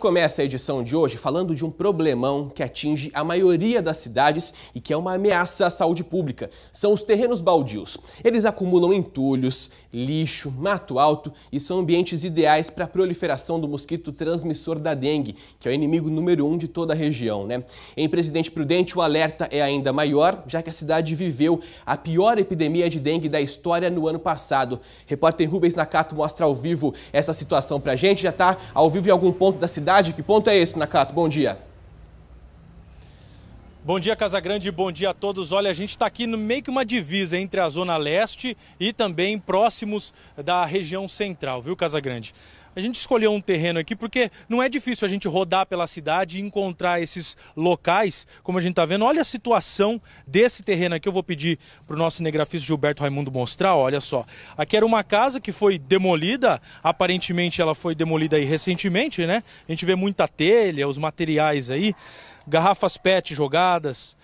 Começa a edição de hoje falando de um problemão que atinge a maioria das cidades e que é uma ameaça à saúde pública. São os terrenos baldios. Eles acumulam entulhos, lixo, mato alto e são ambientes ideais para a proliferação do mosquito transmissor da dengue, que é o inimigo número um de toda a região. Né? Em Presidente Prudente, o alerta é ainda maior, já que a cidade viveu a pior epidemia de dengue da história no ano passado. Repórter Rubens Nakato mostra ao vivo essa situação para a gente. Já está ao vivo em algum ponto da cidade? Que ponto é esse, Nakato? Bom dia. Bom dia, Casagrande, bom dia a todos. Olha, a gente está aqui no meio que uma divisa entre a Zona Leste e também próximos da região central, viu, Casagrande? A gente escolheu um terreno aqui porque não é difícil a gente rodar pela cidade e encontrar esses locais, como a gente está vendo. Olha a situação desse terreno aqui. Eu vou pedir para o nosso cinegrafista Gilberto Raimundo mostrar. Olha só. Aqui era uma casa que foi demolida. Aparentemente ela foi demolida aí recentemente, né? A gente vê muita telha, os materiais aí garrafas PET jogadas,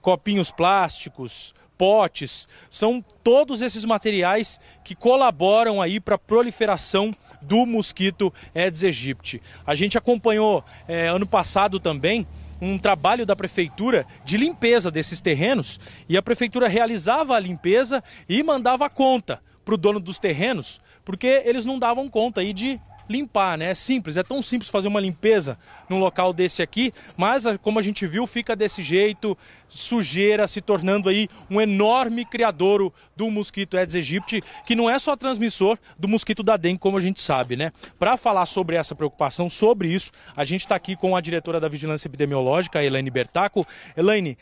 copinhos plásticos, potes, são todos esses materiais que colaboram aí para a proliferação do mosquito Aedes aegypti. A gente acompanhou é, ano passado também um trabalho da prefeitura de limpeza desses terrenos e a prefeitura realizava a limpeza e mandava conta para o dono dos terrenos, porque eles não davam conta aí de limpar, né? É simples, é tão simples fazer uma limpeza num local desse aqui, mas ah, como a gente viu, fica desse jeito, sujeira se tornando aí um enorme criadouro do mosquito Aedes aegypti, que não é só transmissor do mosquito da dengue, como a gente sabe, né? Para falar sobre essa preocupação, sobre isso, a gente está aqui com a diretora da Vigilância Epidemiológica, Elaine Bertaco. Elaine,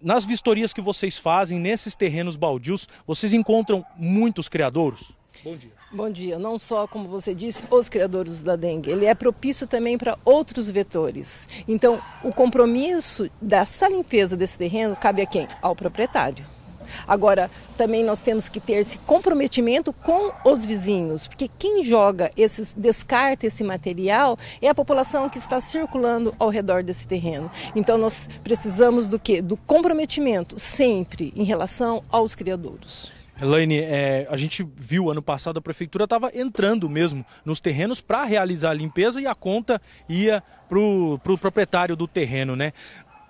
nas vistorias que vocês fazem nesses terrenos baldios, vocês encontram muitos criadouros? Bom dia. Bom dia. Não só, como você disse, os criadores da dengue, ele é propício também para outros vetores. Então, o compromisso dessa limpeza desse terreno cabe a quem? Ao proprietário. Agora, também nós temos que ter esse comprometimento com os vizinhos, porque quem joga esses descarta esse material é a população que está circulando ao redor desse terreno. Então nós precisamos do que? Do comprometimento sempre em relação aos criadouros. Elaine, é, a gente viu ano passado a prefeitura estava entrando mesmo nos terrenos para realizar a limpeza e a conta ia para o pro proprietário do terreno, né?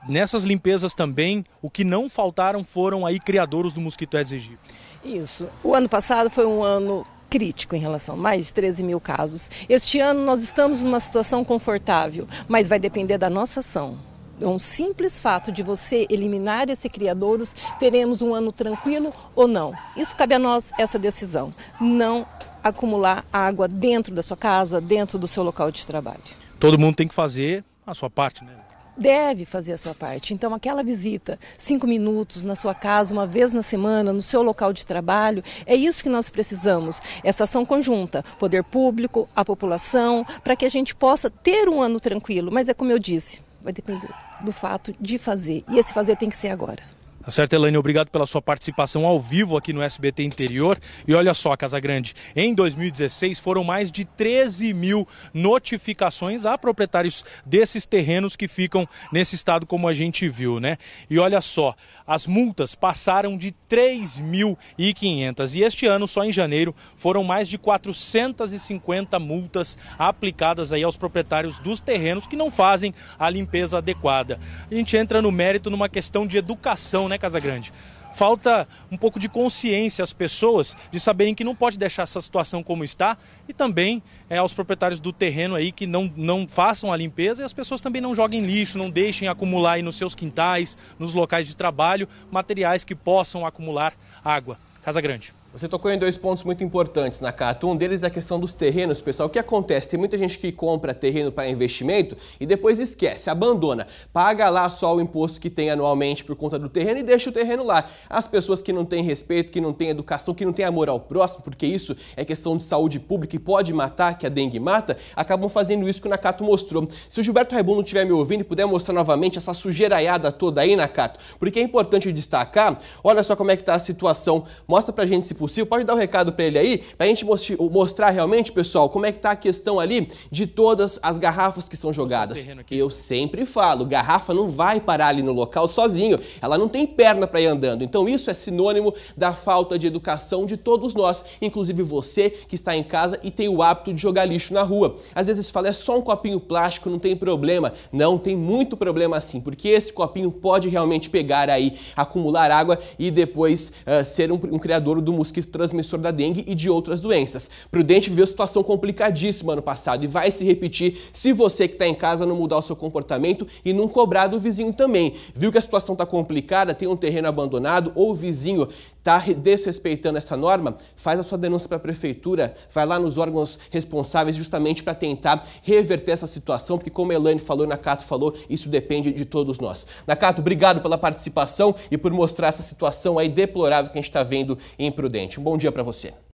Nessas limpezas também, o que não faltaram foram aí criadores do mosquito Aedes aegypti. Isso. O ano passado foi um ano crítico em relação, mais de 13 mil casos. Este ano nós estamos numa situação confortável, mas vai depender da nossa ação. É um simples fato de você eliminar esse criadouros, teremos um ano tranquilo ou não. Isso cabe a nós essa decisão. Não acumular água dentro da sua casa, dentro do seu local de trabalho. Todo mundo tem que fazer a sua parte, né? deve fazer a sua parte. Então, aquela visita, cinco minutos na sua casa, uma vez na semana, no seu local de trabalho, é isso que nós precisamos. Essa ação conjunta, poder público, a população, para que a gente possa ter um ano tranquilo. Mas é como eu disse, vai depender do fato de fazer. E esse fazer tem que ser agora. Tá certo, Elaine, obrigado pela sua participação ao vivo aqui no SBT Interior. E olha só, Casa Grande em 2016 foram mais de 13 mil notificações a proprietários desses terrenos que ficam nesse estado, como a gente viu, né? E olha só, as multas passaram de 3.500 e este ano, só em janeiro, foram mais de 450 multas aplicadas aí aos proprietários dos terrenos que não fazem a limpeza adequada. A gente entra no mérito numa questão de educação, né, né, Grande. Falta um pouco de consciência às pessoas de saberem que não pode deixar essa situação como está e também é, aos proprietários do terreno aí que não, não façam a limpeza e as pessoas também não joguem lixo, não deixem acumular aí nos seus quintais, nos locais de trabalho, materiais que possam acumular água. Casa Grande. Você tocou em dois pontos muito importantes na Cato. Um deles é a questão dos terrenos, pessoal. O que acontece? Tem muita gente que compra terreno para investimento e depois esquece, abandona. Paga lá só o imposto que tem anualmente por conta do terreno e deixa o terreno lá. As pessoas que não têm respeito, que não têm educação, que não têm amor ao próximo, porque isso é questão de saúde pública e pode matar, que a dengue mata, acabam fazendo isso que o Nakato mostrou. Se o Gilberto Raibundo não estiver me ouvindo e puder mostrar novamente essa sujeiraiada toda aí, Nakato, porque é importante destacar, olha só como é que está a situação. Mostra pra gente se possível. Pode dar o um recado para ele aí, para a gente mostrar realmente, pessoal, como é que tá a questão ali de todas as garrafas que são jogadas. Eu sempre falo, garrafa não vai parar ali no local sozinho, ela não tem perna para ir andando. Então isso é sinônimo da falta de educação de todos nós, inclusive você que está em casa e tem o hábito de jogar lixo na rua. Às vezes fala, é só um copinho plástico, não tem problema. Não, tem muito problema assim, porque esse copinho pode realmente pegar aí, acumular água e depois uh, ser um, um criador do mosquito mosquito é transmissor da dengue e de outras doenças. Prudente viveu situação complicadíssima ano passado e vai se repetir se você que está em casa não mudar o seu comportamento e não cobrar do vizinho também. Viu que a situação está complicada, tem um terreno abandonado ou o vizinho está desrespeitando essa norma? Faz a sua denúncia para a prefeitura, vai lá nos órgãos responsáveis justamente para tentar reverter essa situação, porque como a Elaine falou, e Nakato falou, isso depende de todos nós. Nakato, obrigado pela participação e por mostrar essa situação aí deplorável que a gente está vendo em Prudente gente. Um bom dia para você.